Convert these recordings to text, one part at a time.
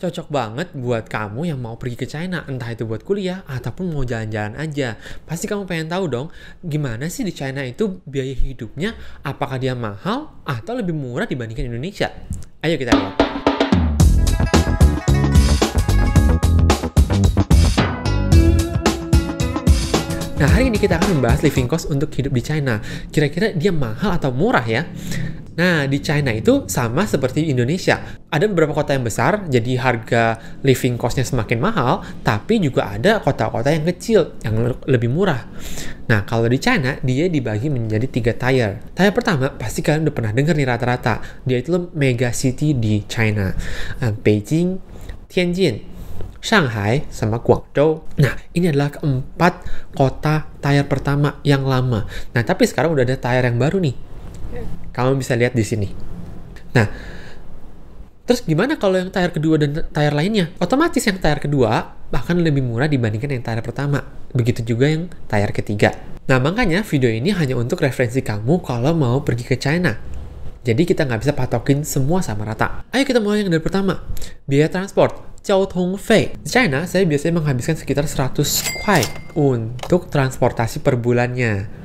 cocok banget buat kamu yang mau pergi ke China, entah itu buat kuliah ataupun mau jalan-jalan aja. Pasti kamu pengen tahu dong, gimana sih di China itu biaya hidupnya, apakah dia mahal atau lebih murah dibandingkan Indonesia? Ayo kita lihat. Nah, hari ini kita akan membahas living cost untuk hidup di China. Kira-kira dia mahal atau murah ya? Nah, di China itu sama seperti Indonesia. Ada beberapa kota yang besar, jadi harga living cost-nya semakin mahal, tapi juga ada kota-kota yang kecil, yang lebih murah. Nah, kalau di China, dia dibagi menjadi tiga tier. Tier pertama, pasti kalian udah pernah denger nih rata-rata. Dia itu mega city di China. Eh, Beijing, Tianjin, Shanghai, sama Guangzhou. Nah, ini adalah keempat kota tier pertama yang lama. Nah, tapi sekarang udah ada tier yang baru nih, kamu bisa lihat di sini. Nah, terus gimana kalau yang tayar kedua dan tayar lainnya? Otomatis yang tayar kedua bahkan lebih murah dibandingkan yang tayar pertama. Begitu juga yang tayar ketiga. Nah, makanya video ini hanya untuk referensi kamu kalau mau pergi ke China. Jadi kita nggak bisa patokin semua sama rata. Ayo kita mulai yang dari pertama. Biaya transport. Jiao Tong Fei. Di China, saya biasanya menghabiskan sekitar 100 kuai untuk transportasi per bulannya.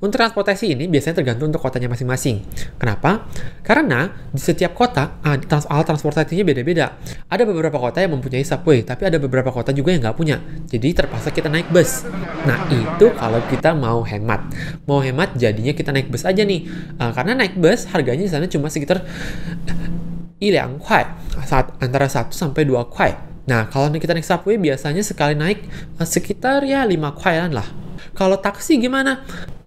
Untuk transportasi ini biasanya tergantung untuk kotanya masing-masing. Kenapa? Karena di setiap kota ah, alat transportasinya beda-beda. Ada beberapa kota yang mempunyai subway, tapi ada beberapa kota juga yang nggak punya. Jadi terpaksa kita naik bus. Nah itu kalau kita mau hemat. Mau hemat jadinya kita naik bus aja nih. Uh, karena naik bus harganya di sana cuma sekitar saat antara 1 sampai 2 kuai. Nah, kalau kita naik subway biasanya sekali naik ah, sekitar ya 5 kuai lah. Kalau taksi gimana?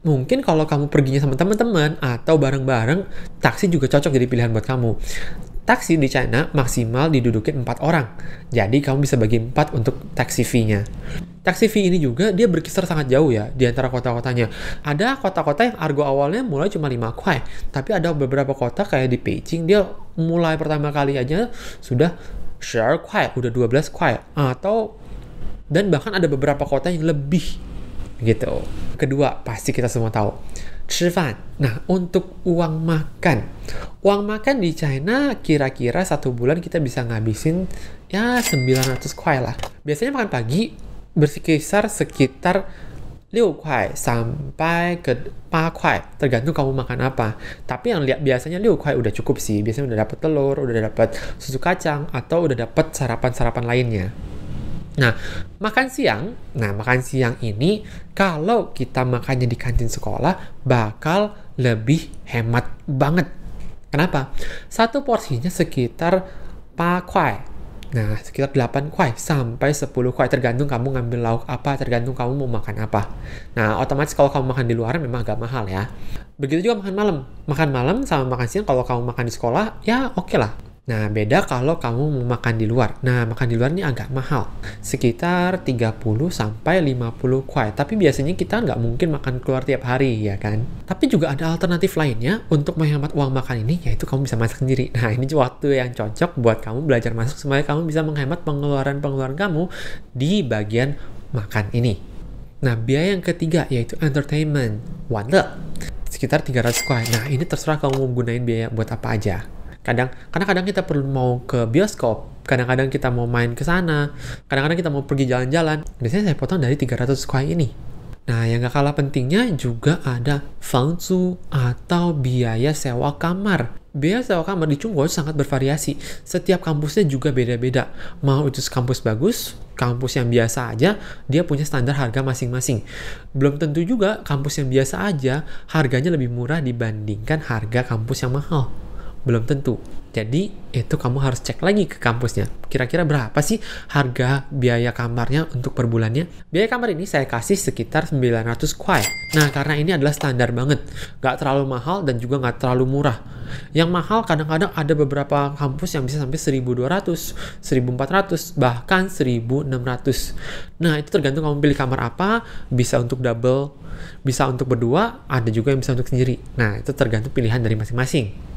mungkin kalau kamu perginya sama teman-teman atau bareng-bareng, taksi juga cocok jadi pilihan buat kamu. Taksi di China maksimal didudukin 4 orang, jadi kamu bisa bagi 4 untuk taksi fee-nya. Taksi fee ini juga dia berkisar sangat jauh ya di antara kota-kotanya. Ada kota-kota yang argo awalnya mulai cuma 5 kuai, tapi ada beberapa kota kayak di Beijing dia mulai pertama kali aja sudah share kuai, udah 12 kuai atau dan bahkan ada beberapa kota yang lebih gitu. Kedua, pasti kita semua tahu. Cifan. Nah, untuk uang makan. Uang makan di China kira-kira satu bulan kita bisa ngabisin ya 900 kuai lah. Biasanya makan pagi berkisar sekitar 6 kuai sampai ke 8 kuai tergantung kamu makan apa tapi yang lihat biasanya 6 kuai udah cukup sih biasanya udah dapat telur udah dapat susu kacang atau udah dapat sarapan-sarapan lainnya Nah, makan siang, nah makan siang ini kalau kita makannya di kantin sekolah bakal lebih hemat banget. Kenapa? Satu porsinya sekitar pakwai. Nah, sekitar 8 kuai sampai 10 kuai tergantung kamu ngambil lauk apa, tergantung kamu mau makan apa. Nah, otomatis kalau kamu makan di luar memang agak mahal ya. Begitu juga makan malam. Makan malam sama makan siang kalau kamu makan di sekolah ya oke okay lah Nah, beda kalau kamu mau makan di luar. Nah, makan di luar ini agak mahal. Sekitar 30 sampai 50 kuai. Tapi biasanya kita nggak mungkin makan keluar tiap hari, ya kan? Tapi juga ada alternatif lainnya untuk menghemat uang makan ini, yaitu kamu bisa masak sendiri. Nah, ini waktu yang cocok buat kamu belajar masak supaya kamu bisa menghemat pengeluaran-pengeluaran kamu di bagian makan ini. Nah, biaya yang ketiga yaitu entertainment. Wanda sekitar 300 kuai. Nah, ini terserah kamu mau gunain biaya buat apa aja kadang karena kadang kita perlu mau ke bioskop kadang-kadang kita mau main ke sana kadang-kadang kita mau pergi jalan-jalan biasanya saya potong dari 300 kuai ini nah yang gak kalah pentingnya juga ada fangsu atau biaya sewa kamar biaya sewa kamar di Chungguo sangat bervariasi setiap kampusnya juga beda-beda mau itu kampus bagus kampus yang biasa aja dia punya standar harga masing-masing belum tentu juga kampus yang biasa aja harganya lebih murah dibandingkan harga kampus yang mahal belum tentu. Jadi itu kamu harus cek lagi ke kampusnya. Kira-kira berapa sih harga biaya kamarnya untuk per bulannya? Biaya kamar ini saya kasih sekitar 900 kuai. Nah karena ini adalah standar banget. Nggak terlalu mahal dan juga nggak terlalu murah. Yang mahal kadang-kadang ada beberapa kampus yang bisa sampai 1200, 1400, bahkan 1600. Nah itu tergantung kamu pilih kamar apa, bisa untuk double, bisa untuk berdua, ada juga yang bisa untuk sendiri. Nah itu tergantung pilihan dari masing-masing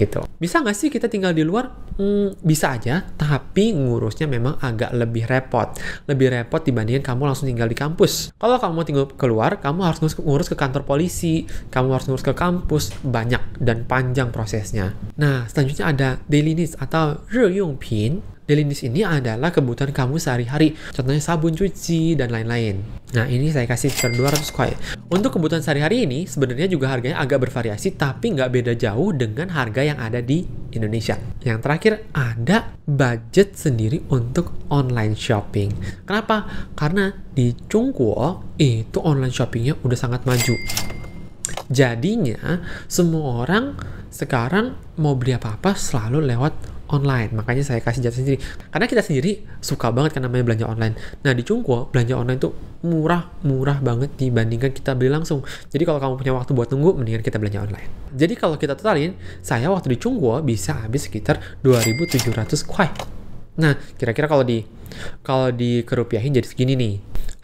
gitu. Bisa nggak sih kita tinggal di luar? Hmm, bisa aja, tapi ngurusnya memang agak lebih repot. Lebih repot dibandingkan kamu langsung tinggal di kampus. Kalau kamu mau tinggal keluar, kamu harus ngurus ke kantor polisi, kamu harus ngurus ke kampus, banyak dan panjang prosesnya. Nah, selanjutnya ada daily needs atau 日用品。Lilinis ini adalah kebutuhan kamu sehari-hari, contohnya sabun cuci, dan lain-lain. Nah, ini saya kasih sekitar 200 koin. Untuk kebutuhan sehari-hari ini, sebenarnya juga harganya agak bervariasi, tapi nggak beda jauh dengan harga yang ada di Indonesia. Yang terakhir, ada budget sendiri untuk online shopping. Kenapa? Karena di Chungkuo, itu online shoppingnya udah sangat maju. Jadinya, semua orang sekarang mau beli apa-apa selalu lewat online. Makanya saya kasih jatuh sendiri. Karena kita sendiri suka banget kan namanya belanja online. Nah di Cungkuo, belanja online itu murah-murah banget dibandingkan kita beli langsung. Jadi kalau kamu punya waktu buat nunggu, mendingan kita belanja online. Jadi kalau kita totalin, saya waktu di Cungkuo bisa habis sekitar 2.700 kuai. Nah, kira-kira kalau di kalau dikerupiahin jadi segini nih.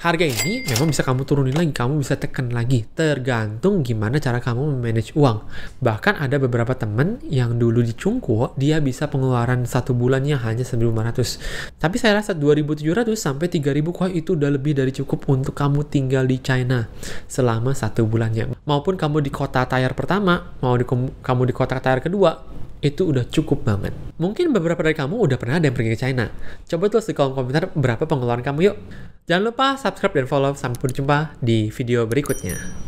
Harga ini memang bisa kamu turunin lagi, kamu bisa tekan lagi, tergantung gimana cara kamu memanage uang. Bahkan ada beberapa temen yang dulu di dicungkuo, dia bisa pengeluaran satu bulannya hanya 1.500. Tapi saya rasa 2.700 sampai 3.000 kuah itu udah lebih dari cukup untuk kamu tinggal di China selama satu bulannya. Maupun kamu di kota tayar pertama, mau di, kamu di kota tayar kedua, itu udah cukup banget. Mungkin beberapa dari kamu udah pernah ada yang pergi ke China. Coba tulis di kolom komentar berapa pengeluaran kamu yuk. Jangan lupa subscribe dan follow. Sampai berjumpa di video berikutnya.